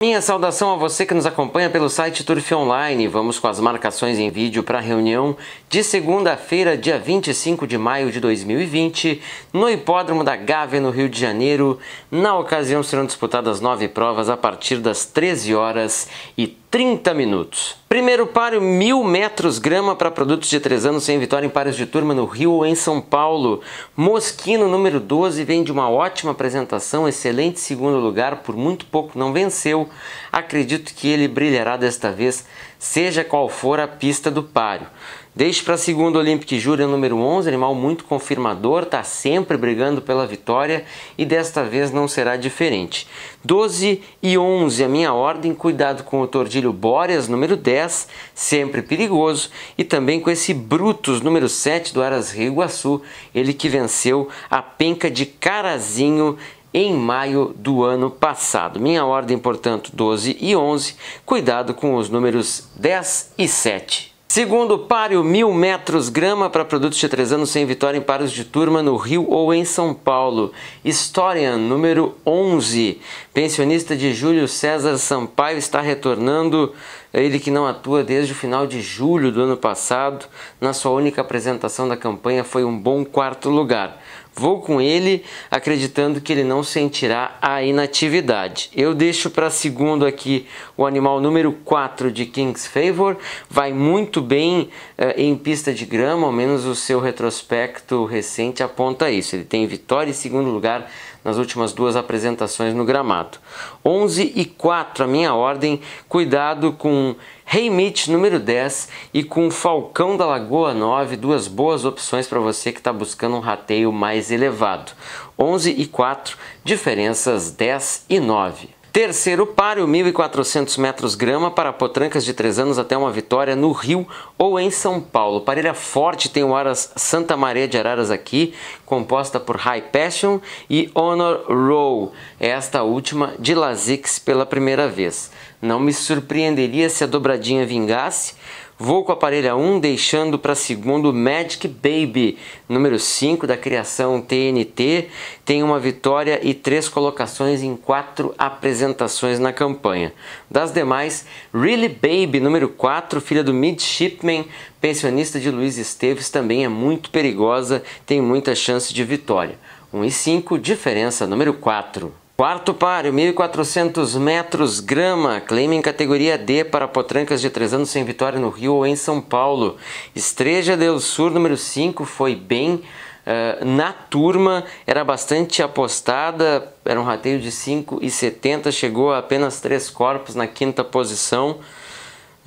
Minha saudação a você que nos acompanha pelo site Turf Online. Vamos com as marcações em vídeo para a reunião de segunda-feira, dia 25 de maio de 2020, no Hipódromo da Gávea, no Rio de Janeiro. Na ocasião serão disputadas nove provas a partir das 13 horas e 30 minutos. Primeiro páreo, mil metros grama para produtos de 3 anos sem vitória em pares de turma no Rio ou em São Paulo. Mosquino, número 12, vem de uma ótima apresentação, excelente segundo lugar, por muito pouco não venceu. Acredito que ele brilhará desta vez, seja qual for a pista do páreo. Deixe para a segunda Olympic Júria número 11, animal muito confirmador, está sempre brigando pela vitória e desta vez não será diferente. 12 e 11 a minha ordem, cuidado com o Tordilho Bóreas número 10, sempre perigoso, e também com esse Brutus número 7 do Aras Rio Iguaçu, ele que venceu a penca de Carazinho em maio do ano passado. Minha ordem, portanto, 12 e 11, cuidado com os números 10 e 7. Segundo páreo, mil metros grama para produtos de três anos sem vitória em paros de turma no Rio ou em São Paulo. Historian, número 11. Pensionista de Júlio César Sampaio está retornando, ele que não atua desde o final de julho do ano passado. Na sua única apresentação da campanha foi um bom quarto lugar. Vou com ele, acreditando que ele não sentirá a inatividade. Eu deixo para segundo aqui o animal número 4 de King's Favor. Vai muito bem eh, em pista de grama, ao menos o seu retrospecto recente aponta isso. Ele tem vitória e segundo lugar nas últimas duas apresentações no gramado. 11 e 4, a minha ordem. Cuidado com Rei Remit número 10 e com Falcão da Lagoa 9, duas boas opções para você que está buscando um rateio mais elevado. 11 e 4, diferenças 10 e 9. Terceiro páreo, 1.400 metros grama para potrancas de 3 anos até uma vitória no Rio ou em São Paulo. Parelha forte tem o Aras Santa Maria de Araras aqui, composta por High Passion e Honor Row, é esta última de Lazix pela primeira vez. Não me surpreenderia se a dobradinha vingasse, Vou com a parelha 1, deixando para segundo Magic Baby, número 5 da criação TNT. Tem uma vitória e três colocações em quatro apresentações na campanha. Das demais, Really Baby, número 4, filha do Midshipman, pensionista de Luiz Esteves, também é muito perigosa, tem muita chance de vitória. 1 e 5, diferença número 4. Quarto páreo, 1.400 metros, grama, claim em categoria D para potrancas de 3 anos sem vitória no Rio ou em São Paulo. Estreja del Sur, número 5, foi bem uh, na turma, era bastante apostada, era um rateio de 5,70, chegou a apenas 3 corpos na quinta posição.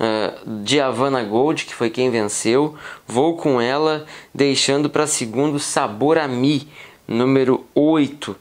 Uh, de Havana Gold, que foi quem venceu, vou com ela, deixando para segundo Sabor Ami, número 8.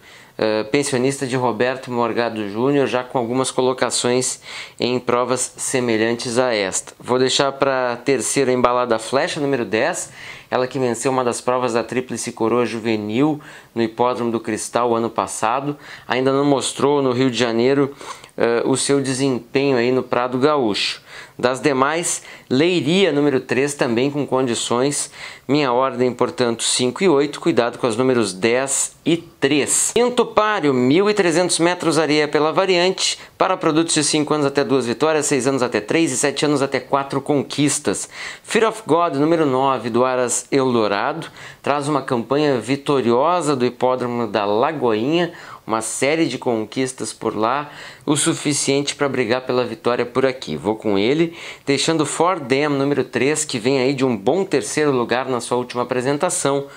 Eh, pensionista de Roberto Morgado Júnior, já com algumas colocações em provas semelhantes a esta. Vou deixar para terceira embalada flecha, número 10, ela que venceu uma das provas da Tríplice Coroa Juvenil no Hipódromo do Cristal ano passado, ainda não mostrou no Rio de Janeiro uh, o seu desempenho aí no Prado Gaúcho. Das demais, Leiria número 3 também com condições, minha ordem, portanto, 5 e 8, cuidado com os números 10 e 3. Quinto páreo, 1.300 metros areia pela variante, para produtos de 5 anos até 2 vitórias, 6 anos até 3 e 7 anos até 4 conquistas. Fear of God, número 9, do Aras Eldorado, traz uma campanha vitoriosa do hipódromo da Lagoinha, uma série de conquistas por lá, o suficiente para brigar pela vitória por aqui. Vou com ele, deixando Ford Dam número 3, que vem aí de um bom terceiro lugar na sua última apresentação,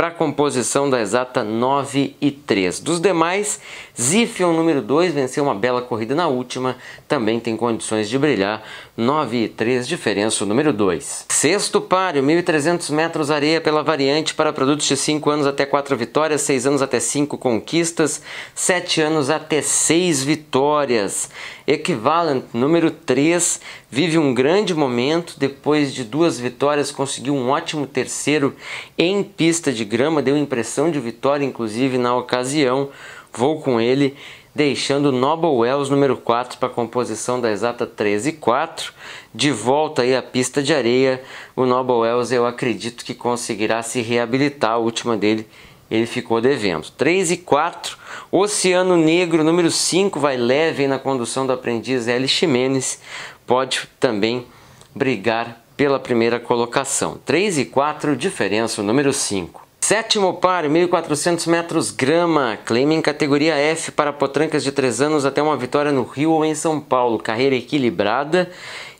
para a composição da exata 9 e 3. Dos demais, Zifion número 2 venceu uma bela corrida na última, também tem condições de brilhar, 9 e 3 diferença o número 2. Sexto páreo, 1.300 metros areia pela variante para produtos de 5 anos até 4 vitórias, 6 anos até 5 conquistas, 7 anos até 6 vitórias. Equivalent número 3 vive um grande momento, depois de duas vitórias conseguiu um ótimo terceiro em pista de grama deu impressão de vitória, inclusive na ocasião. Vou com ele, deixando Noble Wells número 4 para a composição da exata 13 e 4. De volta aí à pista de areia, o Noble Wells eu acredito que conseguirá se reabilitar, a última dele ele ficou devendo. 3 e 4, Oceano Negro número 5 vai leve na condução do aprendiz L. Ximenes, pode também brigar pela primeira colocação. 3 e 4, diferença número 5. Sétimo par, 1.400 metros grama, claim em categoria F para potrancas de 3 anos até uma vitória no Rio ou em São Paulo. Carreira equilibrada,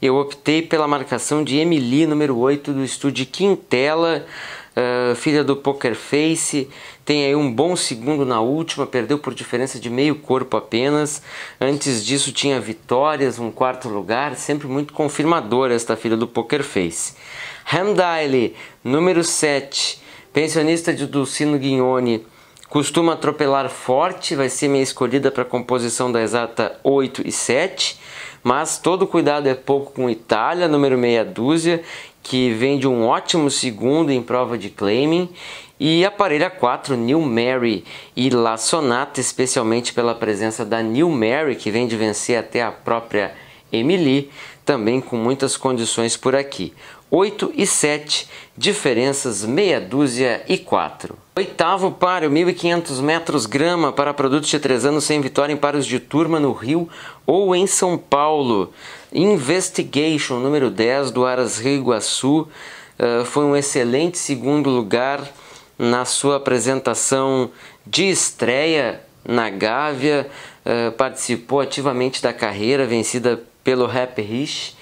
eu optei pela marcação de Emily, número 8 do estúdio Quintela, uh, filha do Poker Face. Tem aí um bom segundo na última, perdeu por diferença de meio corpo apenas. Antes disso tinha vitórias, um quarto lugar, sempre muito confirmadora esta filha do Poker Face. Handile, número 7 Pensionista de Dulcino Guignone, costuma atropelar forte, vai ser minha escolhida para a composição da exata 8 e 7, mas todo cuidado é pouco com Itália, número meia dúzia, que vem de um ótimo segundo em prova de claiming, e a 4, New Mary, e La Sonata, especialmente pela presença da New Mary, que vem de vencer até a própria Emily, também com muitas condições por aqui. 8 e 7, diferenças meia dúzia e 4. Oitavo páreo, 1.500 metros grama para produtos de 3 anos sem vitória em paros de turma no Rio ou em São Paulo. Investigation, número 10 do Aras Rio Iguaçu, uh, foi um excelente segundo lugar na sua apresentação de estreia na Gávea. Uh, participou ativamente da carreira vencida pelo Rap Rich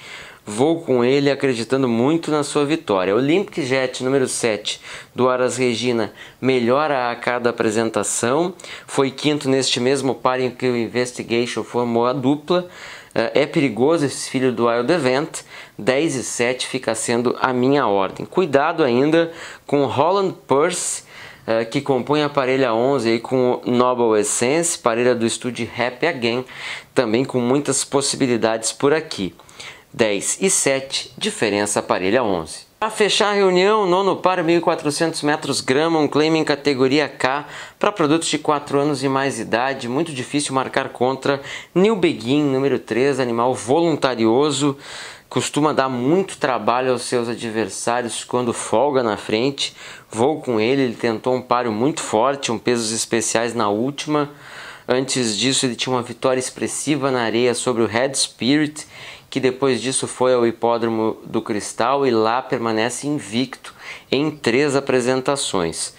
Vou com ele acreditando muito na sua vitória. Olympic Jet número 7 do Aras Regina melhora a cada apresentação. Foi quinto neste mesmo par em que o Investigation formou a dupla. Eh, é perigoso esse filho do Wild Event. 10 e 7 fica sendo a minha ordem. Cuidado ainda com Holland Purse eh, que compõe a parelha 11 aí com o Noble Essence, parelha do estúdio Happy Again, também com muitas possibilidades por aqui. 10 e 7, diferença aparelha 11. Para fechar a reunião, nono par 1.400 metros grama, um claim em categoria K para produtos de 4 anos e mais idade, muito difícil marcar contra. New Begin, número 3, animal voluntarioso, costuma dar muito trabalho aos seus adversários quando folga na frente. Vou com ele, ele tentou um páreo muito forte, um pesos especiais na última. Antes disso, ele tinha uma vitória expressiva na areia sobre o Red Spirit que depois disso foi ao Hipódromo do Cristal e lá permanece invicto em três apresentações.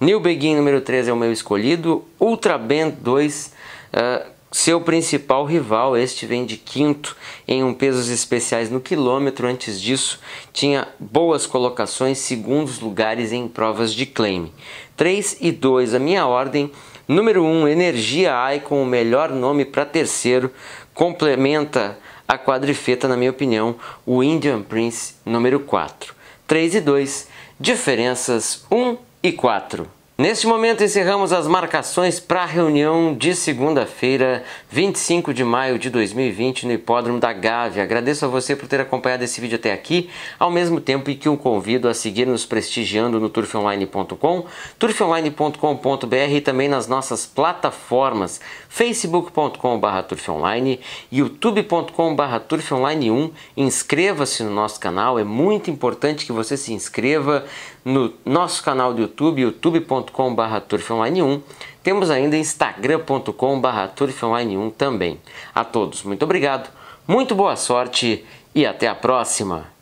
New Begin número 3 é o meu escolhido, Ultra Band 2, uh, ah, seu principal rival, este vem de quinto em um pesos especiais no quilômetro. Antes disso, tinha boas colocações, segundos lugares em provas de claim. 3 e 2, a minha ordem. Número 1, um, Energia Icon, o melhor nome para terceiro, complementa a quadrifeta, na minha opinião, o Indian Prince número 4. 3 e 2, diferenças 1 e 4. Neste momento encerramos as marcações para a reunião de segunda-feira, 25 de maio de 2020, no Hipódromo da Gávea. Agradeço a você por ter acompanhado esse vídeo até aqui, ao mesmo tempo em que o convido a seguir nos prestigiando no turfonline.com, turfonline.com.br e também nas nossas plataformas facebook.com.br turfonline, youtube.com.br turfonline1. Inscreva-se no nosso canal, é muito importante que você se inscreva no nosso canal do YouTube, youtube.com.br youtube.com.br turfonline1. Temos ainda instagram.com.br turfonline1 também. A todos, muito obrigado, muito boa sorte e até a próxima!